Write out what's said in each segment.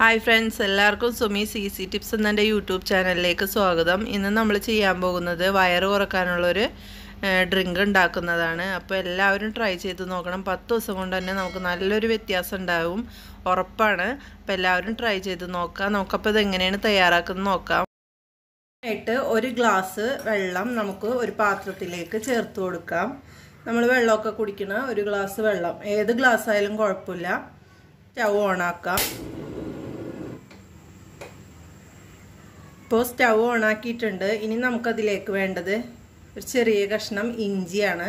hi friends എല്ലാവർക്കും Sumi C C tips എന്നെ YouTube ചാനലിലേക്ക് സ്വാഗതം ഇന്ന് നമ്മൾ ചെയ്യാൻ പോകുന്നത് വയറ് കുറക്കാനുള്ളൊരു ഡ്രിങ്ക് ഉണ്ടാക്കുന്നതാണ് അപ്പോൾ എല്ലാവരും ട്രൈ ചെയ്ത് നോക്കണം പത്ത് ദിവസം കൊണ്ട് തന്നെ നമുക്ക് നല്ലൊരു വ്യത്യാസം ഉണ്ടാവും ഉറപ്പാണ് അപ്പോൾ എല്ലാവരും ട്രൈ ചെയ്ത് നോക്കാം നമുക്കപ്പോൾ ഇതെങ്ങനെയാണ് തയ്യാറാക്കുന്നത് നോക്കാം ആയിട്ട് ഒരു ഗ്ലാസ് വെള്ളം നമുക്ക് ഒരു പാത്രത്തിലേക്ക് ചേർത്ത് കൊടുക്കാം നമ്മൾ വെള്ളമൊക്കെ കുടിക്കണ ഒരു ഗ്ലാസ് വെള്ളം ഏത് ഗ്ലാസ് ആയാലും കുഴപ്പമില്ല സ്റ്റൗ ഓണാക്കാം ഇപ്പോൾ സ്റ്റൗ ആക്കിയിട്ടുണ്ട് ഇനി നമുക്കതിലേക്ക് വേണ്ടത് ഒരു ചെറിയ കഷ്ണം ഇഞ്ചിയാണ്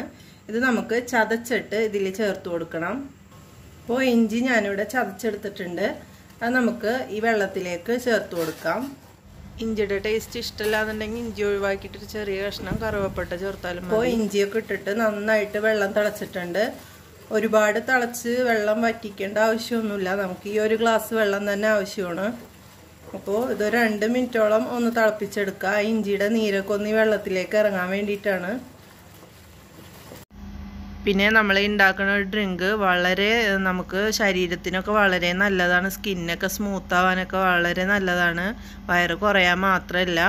ഇത് നമുക്ക് ചതച്ചിട്ട് ഇതിൽ ചേർത്ത് കൊടുക്കണം ഇപ്പോൾ ഇഞ്ചി ഞാനിവിടെ ചതച്ചെടുത്തിട്ടുണ്ട് അത് നമുക്ക് ഈ വെള്ളത്തിലേക്ക് ചേർത്ത് കൊടുക്കാം ഇഞ്ചിയുടെ ടേസ്റ്റ് ഇഷ്ടമില്ലാന്നുണ്ടെങ്കിൽ ഇഞ്ചി ഒഴിവാക്കിയിട്ട് ഒരു ചെറിയ കഷ്ണം കറുവപ്പട്ട ചേർത്താലും ഇപ്പോൾ ഇഞ്ചിയൊക്കെ ഇട്ടിട്ട് നന്നായിട്ട് വെള്ളം തിളച്ചിട്ടുണ്ട് ഒരുപാട് തിളച്ച് വെള്ളം വറ്റിക്കേണ്ട ആവശ്യമൊന്നുമില്ല നമുക്ക് ഈ ഒരു ഗ്ലാസ് വെള്ളം തന്നെ ആവശ്യമാണ് അപ്പോൾ ഇതൊരു രണ്ട് മിനിറ്റോളം ഒന്ന് തിളപ്പിച്ചെടുക്കുക ആ ഇഞ്ചിയുടെ നീരൊക്കെ ഒന്ന് വെള്ളത്തിലേക്ക് ഇറങ്ങാൻ വേണ്ടിയിട്ടാണ് പിന്നെ നമ്മൾ ഉണ്ടാക്കുന്ന ഡ്രിങ്ക് വളരെ നമുക്ക് ശരീരത്തിനൊക്കെ വളരെ നല്ലതാണ് സ്കിന്നൊക്കെ സ്മൂത്ത് ആവാനൊക്കെ വളരെ നല്ലതാണ് വയറ് കുറയാൻ മാത്രമല്ല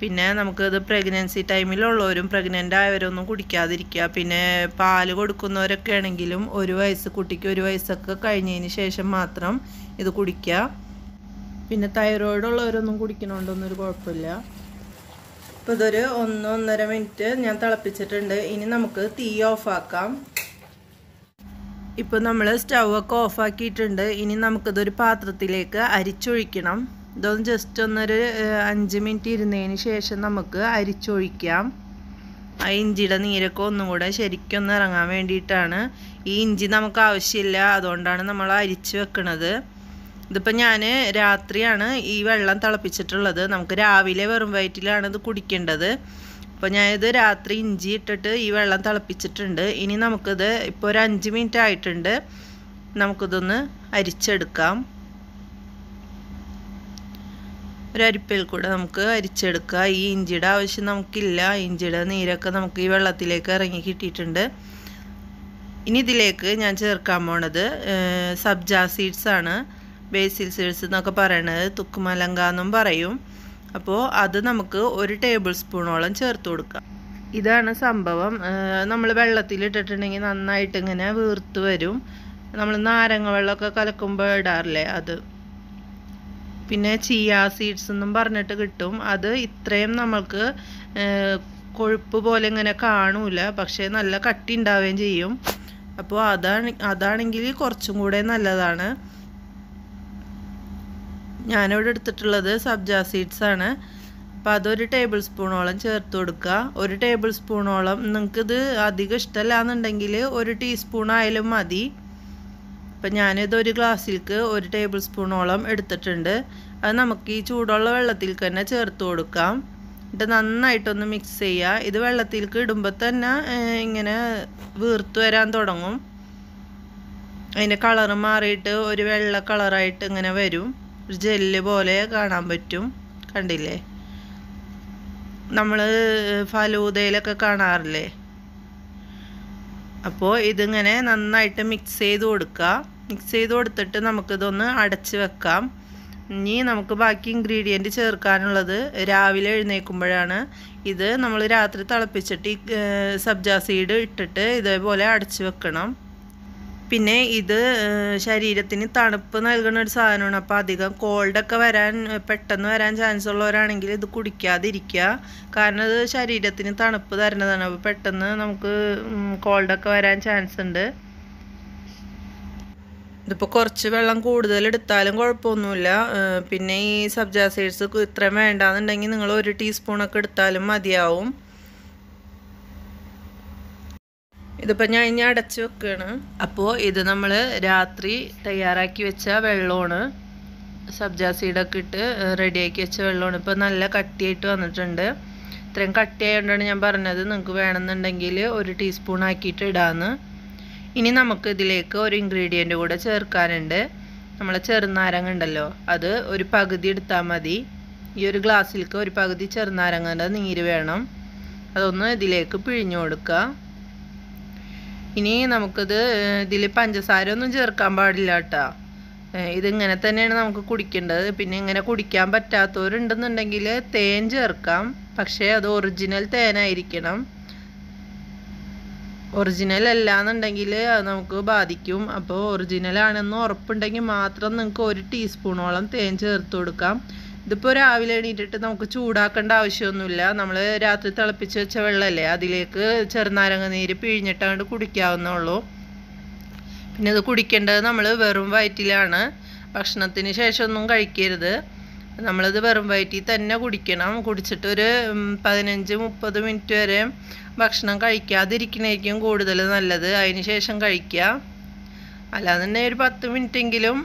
പിന്നെ നമുക്കത് പ്രഗ്നൻസി ടൈമിലുള്ളവരും പ്രഗ്നൻ്റ് ആയവരൊന്നും കുടിക്കാതിരിക്കുക പിന്നെ പാൽ കൊടുക്കുന്നവരൊക്കെ ആണെങ്കിലും ഒരു വയസ്സ് കുട്ടിക്ക് ഒരു വയസ്സൊക്കെ കഴിഞ്ഞതിന് ശേഷം മാത്രം ഇത് കുടിക്കുക പിന്നെ തൈറോയിഡ് ഉള്ളവരൊന്നും കുടിക്കണോണ്ടൊന്നും ഒരു കുഴപ്പമില്ല അപ്പോൾ ഇതൊരു ഒന്നൊന്നര മിനിറ്റ് ഞാൻ തിളപ്പിച്ചിട്ടുണ്ട് ഇനി നമുക്ക് തീ ഓഫാക്കാം ഇപ്പോൾ നമ്മൾ സ്റ്റൗ ഒക്കെ ഓഫാക്കിയിട്ടുണ്ട് ഇനി നമുക്കിതൊരു പാത്രത്തിലേക്ക് അരിച്ചൊഴിക്കണം ഇതൊന്ന് ജസ്റ്റ് ഒന്നൊരു അഞ്ച് മിനിറ്റ് ഇരുന്നതിന് ശേഷം നമുക്ക് അരിച്ചൊഴിക്കാം ആ ഇഞ്ചിയുടെ നീരൊക്കെ ഒന്നും കൂടെ ശരിക്കൊന്ന് ഇറങ്ങാൻ വേണ്ടിയിട്ടാണ് ഈ ഇഞ്ചി നമുക്ക് ആവശ്യമില്ല അതുകൊണ്ടാണ് നമ്മൾ അരിച്ച് വെക്കുന്നത് ഇതിപ്പോൾ ഞാൻ രാത്രിയാണ് ഈ വെള്ളം തിളപ്പിച്ചിട്ടുള്ളത് നമുക്ക് രാവിലെ വെറും വയറ്റിലാണ് ഇത് കുടിക്കേണ്ടത് അപ്പോൾ ഞാനിത് രാത്രി ഇഞ്ചി ഇട്ടിട്ട് ഈ വെള്ളം തിളപ്പിച്ചിട്ടുണ്ട് ഇനി നമുക്കിത് ഇപ്പോൾ ഒരു അഞ്ച് മിനിറ്റ് ആയിട്ടുണ്ട് നമുക്കിതൊന്ന് അരിച്ചെടുക്കാം ഒരു അരിപ്പിൽ കൂടെ നമുക്ക് അരിച്ചെടുക്കുക ഈ ഇഞ്ചിയുടെ ആവശ്യം നമുക്കില്ല ഇഞ്ചിയുടെ നീരൊക്കെ നമുക്ക് ഈ വെള്ളത്തിലേക്ക് ഇറങ്ങി കിട്ടിയിട്ടുണ്ട് ഇനി ഇതിലേക്ക് ഞാൻ ചേർക്കാൻ പോണത് സബ്ജാ സീഡ്സ് ആണ് ബേസിൽ സീഡ്സ് എന്നൊക്കെ പറയണത് തുക്കുമലങ്ക എന്നും പറയും അപ്പോൾ അത് നമുക്ക് ഒരു ടേബിൾ സ്പൂണോളം ചേർത്ത് കൊടുക്കാം ഇതാണ് സംഭവം നമ്മൾ വെള്ളത്തിൽ ഇട്ടിട്ടുണ്ടെങ്കിൽ നന്നായിട്ട് ഇങ്ങനെ വീർത്ത് വരും നമ്മൾ നാരങ്ങ വെള്ളമൊക്കെ കലക്കുമ്പോൾ ഇടാറില്ലേ അത് പിന്നെ ചീയ സീഡ്സ് എന്നും പറഞ്ഞിട്ട് കിട്ടും അത് ഇത്രയും നമ്മൾക്ക് കൊഴുപ്പ് പോലെ ഇങ്ങനെ കാണൂല പക്ഷേ നല്ല കട്ടി ഉണ്ടാവുകയും ചെയ്യും അപ്പോൾ അതാണ് അതാണെങ്കിൽ കുറച്ചും കൂടെ നല്ലതാണ് ഞാനിവിടെ എടുത്തിട്ടുള്ളത് സബ്ജ സീഡ്സ് ആണ് അപ്പോൾ അതൊരു ടേബിൾ സ്പൂണോളം ചേർത്ത് കൊടുക്കുക ഒരു ടേബിൾ സ്പൂണോളം നിങ്ങൾക്കിത് അധികം ഇഷ്ടമല്ല എന്നുണ്ടെങ്കിൽ ഒരു ടീസ്പൂൺ ആയാലും മതി അപ്പം ഞാനിത് ഒരു ഗ്ലാസ്സിലേക്ക് ഒരു ടേബിൾ സ്പൂണോളം എടുത്തിട്ടുണ്ട് അത് നമുക്ക് ഈ ചൂടുള്ള വെള്ളത്തിൽ തന്നെ ചേർത്ത് കൊടുക്കാം എന്നിട്ട് നന്നായിട്ടൊന്ന് മിക്സ് ചെയ്യുക ഇത് വെള്ളത്തിലേക്ക് ഇടുമ്പോൾ തന്നെ ഇങ്ങനെ വീർത്ത് വരാൻ തുടങ്ങും അതിൻ്റെ കളറ് മാറിയിട്ട് ഒരു വെള്ള കളറായിട്ട് ഇങ്ങനെ വരും ഒരു ജെല്ല് പോലെ കാണാൻ പറ്റും കണ്ടില്ലേ നമ്മൾ ഫലൂതയിലൊക്കെ കാണാറില്ലേ അപ്പോൾ ഇതിങ്ങനെ നന്നായിട്ട് മിക്സ് ചെയ്ത് കൊടുക്കുക മിക്സ് ചെയ്ത് കൊടുത്തിട്ട് നമുക്കിതൊന്ന് അടച്ച് വെക്കാം ഇനി നമുക്ക് ബാക്കി ഇൻഗ്രീഡിയൻറ്റ് ചേർക്കാനുള്ളത് രാവിലെ എഴുന്നേൽക്കുമ്പോഴാണ് ഇത് നമ്മൾ രാത്രി തിളപ്പിച്ചിട്ട് സബ്ജാ സീഡ് ഇട്ടിട്ട് ഇതേപോലെ അടച്ച് വെക്കണം പിന്നെ ഇത് ശരീരത്തിന് തണുപ്പ് നൽകുന്ന ഒരു സാധനമാണ് അപ്പോൾ അധികം കോൾഡൊക്കെ വരാൻ പെട്ടെന്ന് വരാൻ ചാൻസ് ഉള്ളവരാണെങ്കിൽ ഇത് കുടിക്കാതിരിക്കുക കാരണം ഇത് ശരീരത്തിന് തണുപ്പ് തരുന്നതാണ് അപ്പോൾ പെട്ടെന്ന് നമുക്ക് കോൾഡൊക്കെ വരാൻ ചാൻസ് ഉണ്ട് ഇതിപ്പോൾ കുറച്ച് വെള്ളം കൂടുതൽ എടുത്താലും കുഴപ്പമൊന്നുമില്ല പിന്നെ ഈ സബ്ജാ സീഡ്സ് ഇത്രയും വേണ്ടാന്നുണ്ടെങ്കിൽ നിങ്ങൾ ഒരു ടീസ്പൂണൊക്കെ എടുത്താലും മതിയാവും ഇതിപ്പോ ഞാൻ ഇനി അടച്ചു വെക്കുകയാണ് അപ്പോ ഇത് നമ്മൾ രാത്രി തയ്യാറാക്കി വെച്ച വെള്ളമാണ് സബ്ജാ സീഡൊക്കെ ഇട്ട് റെഡിയാക്കി വെച്ച വെള്ളമാണ് ഇപ്പൊ നല്ല കട്ടിയായിട്ട് വന്നിട്ടുണ്ട് ഇത്രയും കട്ടിയായതുകൊണ്ടാണ് ഞാൻ പറഞ്ഞത് നിങ്ങൾക്ക് വേണമെന്നുണ്ടെങ്കിൽ ഒരു ടീസ്പൂൺ ആക്കിയിട്ട് ഇടാന്ന് ഇനി നമുക്ക് ഇതിലേക്ക് ഒരു ഇൻഗ്രീഡിയൻ്റ് കൂടെ ചേർക്കാനുണ്ട് നമ്മളെ ചെറുനാരങ്ങ ഉണ്ടല്ലോ അത് ഒരു പകുതി എടുത്താൽ മതി ഈ ഒരു ഗ്ലാസ്സിലേക്ക് ഒരു പകുതി ചെറുനാരങ്ങയുടെ നീര് വേണം അതൊന്ന് ഇതിലേക്ക് പിഴിഞ്ഞു കൊടുക്കുക ഇനി നമുക്കിത് ഇതിൽ പഞ്ചസാര ഒന്നും ചേർക്കാൻ പാടില്ല കേട്ടോ ഇതിങ്ങനെ തന്നെയാണ് നമുക്ക് കുടിക്കേണ്ടത് പിന്നെ ഇങ്ങനെ കുടിക്കാൻ പറ്റാത്തവരുണ്ടെന്നുണ്ടെങ്കിൽ തേൻ ചേർക്കാം പക്ഷേ അത് ഒറിജിനൽ തേനായിരിക്കണം ഒറിജിനൽ അല്ല എന്നുണ്ടെങ്കിൽ അത് നമുക്ക് ബാധിക്കും അപ്പോൾ ഒറിജിനൽ ആണെന്ന് ഉറപ്പുണ്ടെങ്കിൽ മാത്രം നിങ്ങൾക്ക് ഒരു ടീസ്പൂണോളം തേൻ ചേർത്ത് കൊടുക്കാം ഇതിപ്പോൾ രാവിലെ എണീറ്റിട്ട് നമുക്ക് ചൂടാക്കേണ്ട ആവശ്യമൊന്നുമില്ല നമ്മൾ രാത്രി തിളപ്പിച്ച് വെച്ച വെള്ളമല്ലേ അതിലേക്ക് ചെറുനാരങ്ങ നീര് പിഴിഞ്ഞിട്ടാണ്ട് കുടിക്കാവുന്നുള്ളൂ പിന്നെ ഇത് കുടിക്കേണ്ടത് നമ്മൾ വെറും വയറ്റിലാണ് ഭക്ഷണത്തിന് ശേഷമൊന്നും കഴിക്കരുത് നമ്മളിത് വെറും വയറ്റിൽ തന്നെ കുടിക്കണം കുടിച്ചിട്ട് ഒരു പതിനഞ്ച് മുപ്പത് മിനിറ്റ് വരെ ഭക്ഷണം കഴിക്കാതിരിക്കണേക്കും കൂടുതൽ നല്ലത് അതിന് ശേഷം കഴിക്കുക അല്ലാതെ തന്നെ ഒരു പത്ത് മിനിറ്റെങ്കിലും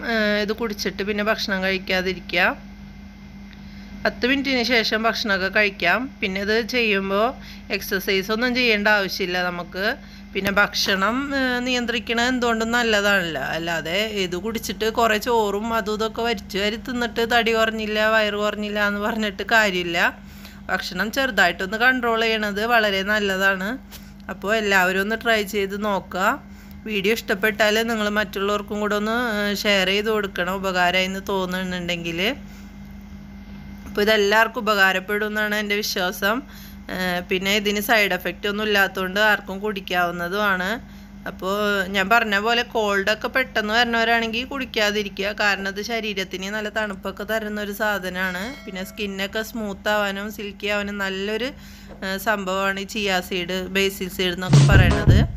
ഇത് കുടിച്ചിട്ട് പിന്നെ ഭക്ഷണം കഴിക്കാതിരിക്കുക പത്ത് മിനിറ്റിന് ശേഷം ഭക്ഷണമൊക്കെ കഴിക്കാം പിന്നെ ഇത് ചെയ്യുമ്പോൾ എക്സസൈസ് ഒന്നും ചെയ്യേണ്ട ആവശ്യമില്ല നമുക്ക് പിന്നെ ഭക്ഷണം നിയന്ത്രിക്കണത് എന്തുകൊണ്ടും നല്ലതാണല്ലോ അല്ലാതെ ഇത് കുടിച്ചിട്ട് കുറേ ചോറും അതും ഇതൊക്കെ വരിച്ചു വരി തിന്നിട്ട് തടി കുറഞ്ഞില്ല വയറ് കുറഞ്ഞില്ല എന്ന് പറഞ്ഞിട്ട് കാര്യമില്ല ഭക്ഷണം ചെറുതായിട്ടൊന്ന് കൺട്രോൾ ചെയ്യണത് വളരെ നല്ലതാണ് അപ്പോൾ എല്ലാവരും ഒന്ന് ട്രൈ ചെയ്ത് നോക്കുക വീഡിയോ ഇഷ്ടപ്പെട്ടാൽ നിങ്ങൾ മറ്റുള്ളവർക്കും കൂടെ ഒന്ന് ഷെയർ ചെയ്ത് കൊടുക്കണം ഉപകാരമായി എന്ന് തോന്നുന്നുണ്ടെങ്കിൽ അപ്പോൾ ഇതെല്ലാവർക്കും ഉപകാരപ്പെടുമെന്നാണ് എന്നാണ് എൻ്റെ വിശ്വാസം പിന്നെ ഇതിന് സൈഡ് എഫക്റ്റ് ഒന്നും ഇല്ലാത്തതുകൊണ്ട് ആർക്കും കുടിക്കാവുന്നതുമാണ് അപ്പോൾ ഞാൻ പറഞ്ഞ പോലെ കോൾഡൊക്കെ പെട്ടെന്ന് വരണവരാണെങ്കിൽ കുടിക്കാതിരിക്കുക കാരണം അത് ശരീരത്തിന് നല്ല തണുപ്പൊക്കെ തരുന്ന ഒരു സാധനമാണ് പിന്നെ സ്കിന്നൊക്കെ സ്മൂത്ത് ആവാനും സിൽക്കി ആവാനും നല്ലൊരു സംഭവമാണ് ഈ ചിയാ സീഡ് ബേസിൽ സീഡ് എന്നൊക്കെ പറയണത്